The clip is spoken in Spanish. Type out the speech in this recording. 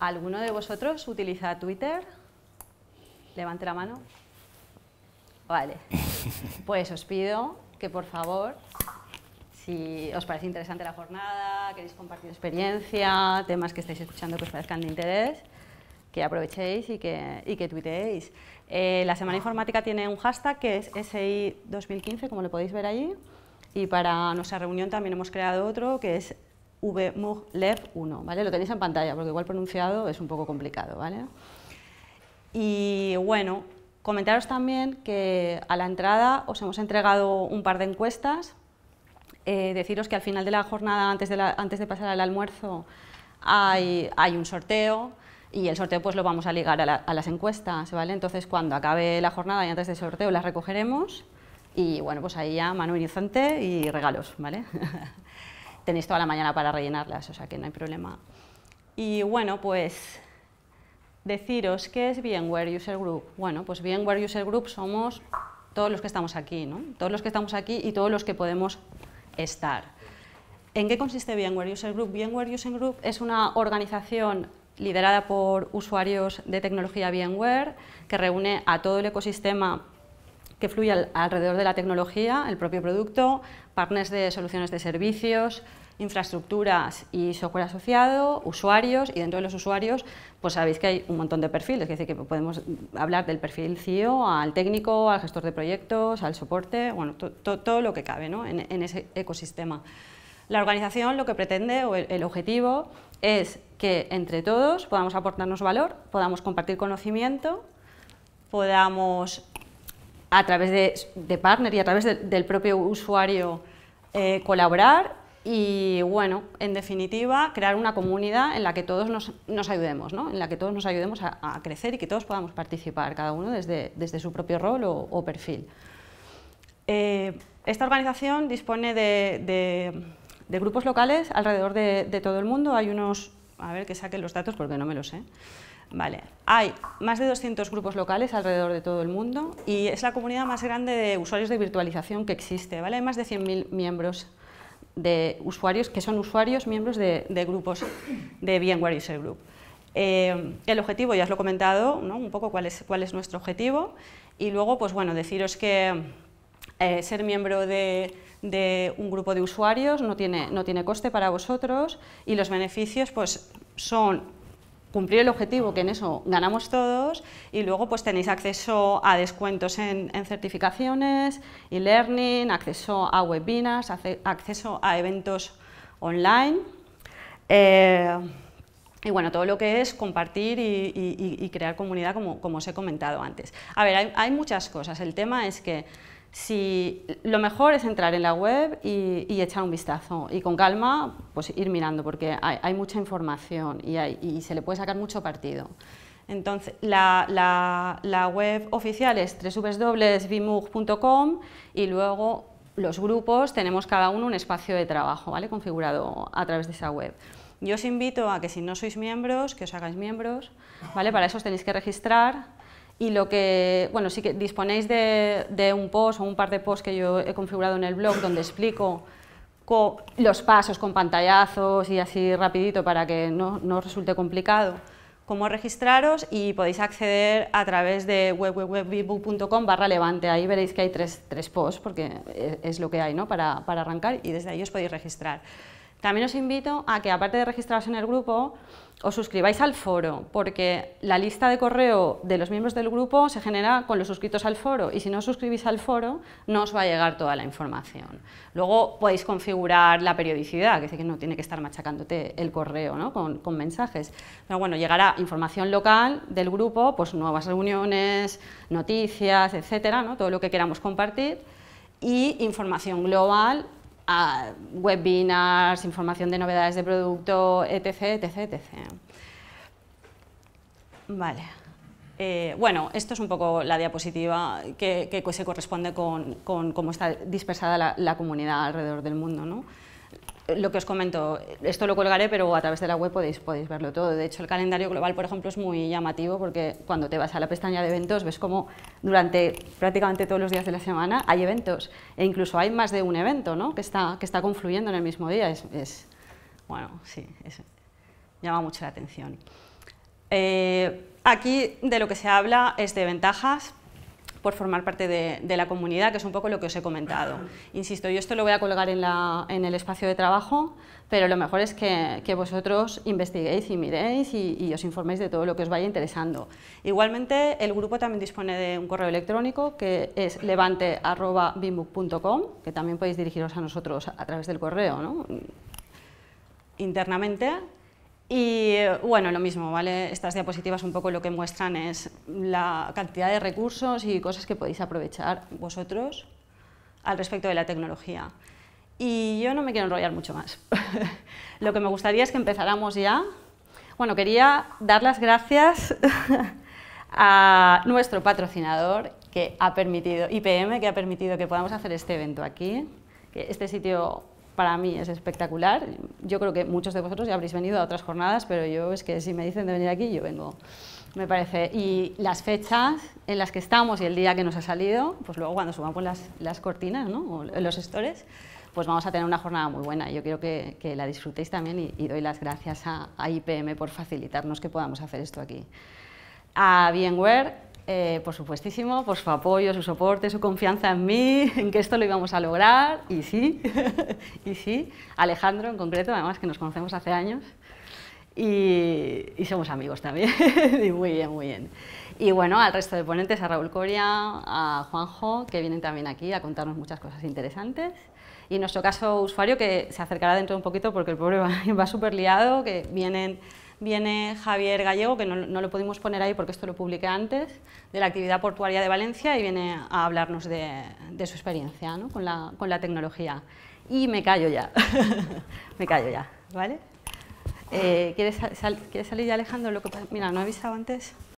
¿Alguno de vosotros utiliza Twitter? Levante la mano. Vale. Pues os pido que por favor, si os parece interesante la jornada, queréis compartir experiencia, temas que estáis escuchando que os parezcan de interés, que aprovechéis y que, y tuiteéis. Eh, la Semana Informática tiene un hashtag que es SI 2015, como lo podéis ver allí, y para nuestra reunión también hemos creado otro que es VMUG-LEV1, e ¿vale? Lo tenéis en pantalla porque igual pronunciado es un poco complicado, ¿vale? Y bueno, comentaros también que a la entrada os hemos entregado un par de encuestas. Eh, deciros que al final de la jornada, antes de, antes de pasar al almuerzo, hay, hay, un sorteo y el sorteo pues lo vamos a ligar a, las encuestas, ¿vale? Entonces cuando acabe la jornada y antes del sorteo las recogeremos y bueno, pues ahí ya mano inocente y regalos, ¿vale? tenéis toda la mañana para rellenarlas, o sea que no hay problema. Y bueno, pues deciros, ¿qué es VMware User Group? Bueno, pues VMware User Group somos todos los que estamos aquí, ¿no? Todos los que estamos aquí y todos los que podemos estar. ¿En qué consiste VMware User Group? VMware User Group es una organización liderada por usuarios de tecnología VMware que reúne a todo el ecosistema que fluya alrededor de la tecnología, el propio producto, partners de soluciones de servicios, infraestructuras y software asociado, usuarios, y dentro de los usuarios, pues sabéis que hay un montón de perfiles, es decir, que podemos hablar del perfil CEO al técnico, al gestor de proyectos, al soporte, bueno, todo lo que cabe en, ese ecosistema. La organización lo que pretende o el objetivo es que entre todos podamos aportarnos valor, podamos compartir conocimiento, podamos a través de, partner y a través del propio usuario eh, colaborar y, bueno, en definitiva, crear una comunidad en la que todos nos, ayudemos, ¿no? en la que todos nos ayudemos a, crecer y que todos podamos participar, cada uno desde, su propio rol o, perfil. Eh, esta organización dispone de, grupos locales alrededor de, de todo el mundo. Hay unos, a ver que saquen los datos porque no me los sé. Vale. Hay más de 200 grupos locales alrededor de todo el mundo y es la comunidad más grande de usuarios de virtualización que existe. ¿vale? Hay más de 100.000 miembros de usuarios que son usuarios miembros de, grupos de VMware User Group. Eh, el objetivo, ya os lo he comentado, ¿no? un poco cuál es, cuál es nuestro objetivo y luego, pues bueno, deciros que eh, ser miembro de, un grupo de usuarios no tiene, no tiene coste para vosotros y los beneficios pues, son cumplir el objetivo, que en eso ganamos todos, y luego pues tenéis acceso a descuentos en, certificaciones, e-learning, acceso a webinars, acceso a eventos online, eh, y bueno, todo lo que es compartir y, crear comunidad, como, como, os he comentado antes. A ver, hay muchas cosas. El tema es que si lo mejor es entrar en la web y, echar un vistazo y con calma pues ir mirando porque hay, mucha información y, se le puede sacar mucho partido. Entonces, la, web oficial es www.vimug.com y luego los grupos tenemos cada uno un espacio de trabajo ¿vale? configurado a través de esa web. Yo os invito a que si no sois miembros, que os hagáis miembros, ¿vale? para eso os tenéis que registrar y lo que, bueno, sí que disponéis de, un post o un par de posts que yo he configurado en el blog donde explico los pasos con pantallazos y así rapidito para que no, os resulte complicado, cómo registraros y podéis acceder a través de www.bitbook.com barra levante, ahí veréis que hay tres, tres posts porque es, lo que hay ¿no? para, para arrancar y desde ahí os podéis registrar. También os invito a que, aparte de registraros en el grupo, os suscribáis al foro, porque la lista de correo de los miembros del grupo se genera con los suscritos al foro, y si no os suscribís al foro, no os va a llegar toda la información. Luego podéis configurar la periodicidad, que que no tiene que estar machacándote el correo ¿no? con, mensajes, pero bueno, llegará información local del grupo, pues nuevas reuniones, noticias, etcétera, ¿no? todo lo que queramos compartir, y información global webinars, información de novedades de producto, etc, etc, etc. Vale. Eh, bueno, esto es un poco la diapositiva que, se corresponde con, cómo está dispersada la, la comunidad alrededor del mundo. ¿no? lo que os comento, esto lo colgaré, pero a través de la web podéis, podéis verlo todo. De hecho, el calendario global, por ejemplo, es muy llamativo porque cuando te vas a la pestaña de eventos ves como durante prácticamente todos los días de la semana hay eventos e incluso hay más de un evento que, está, que está confluyendo en el mismo día. Es, bueno, sí, llama mucho la atención. Eh, aquí de lo que se habla es de ventajas, por formar parte de, la comunidad, que es un poco lo que os he comentado. Insisto, yo esto lo voy a colgar en, el espacio de trabajo, pero lo mejor es que, vosotros investiguéis y miréis y, os informéis de todo lo que os vaya interesando. Igualmente, el grupo también dispone de un correo electrónico que es levante.bimbook.com, que también podéis dirigiros a nosotros a través del correo, internamente y bueno, lo mismo, ¿vale? Estas diapositivas un poco lo que muestran es la cantidad de recursos y cosas que podéis aprovechar vosotros al respecto de la tecnología. Y yo no me quiero enrollar mucho más. lo que me gustaría es que empezáramos ya. Bueno, quería dar las gracias a nuestro patrocinador que ha permitido, IPM, que ha permitido que podamos hacer este evento aquí. Este sitio para mí es espectacular. Yo creo que muchos de vosotros ya habréis venido a otras jornadas, pero yo es que si me dicen de venir aquí, yo vengo. Me parece. Y las fechas en las que estamos y el día que nos ha salido, pues luego cuando subamos pues, las, cortinas, O los stores, pues vamos a tener una jornada muy buena. Yo quiero que, la disfrutéis también y, doy las gracias a, IPM por facilitarnos que podamos hacer esto aquí. A VMware eh, por supuestísimo, por su apoyo, su soporte, su confianza en mí, en que esto lo íbamos a lograr, y sí, y sí, Alejandro en concreto, además que nos conocemos hace años, y, somos amigos también, y muy bien, muy bien. Y bueno, al resto de ponentes, a Raúl Coria, a Juanjo, que vienen también aquí a contarnos muchas cosas interesantes, y nuestro caso usuario, que se acercará dentro de un poquito porque el pobre va, va súper liado, que vienen viene Javier Gallego, que no, lo pudimos poner ahí porque esto lo publiqué antes, de la actividad portuaria de Valencia y viene a hablarnos de, su experiencia con, la, tecnología. Y me callo ya, me callo ya, ¿vale? Eh, ¿quieres, salir ya, Alejandro? Lo que, mira, no he avisado antes.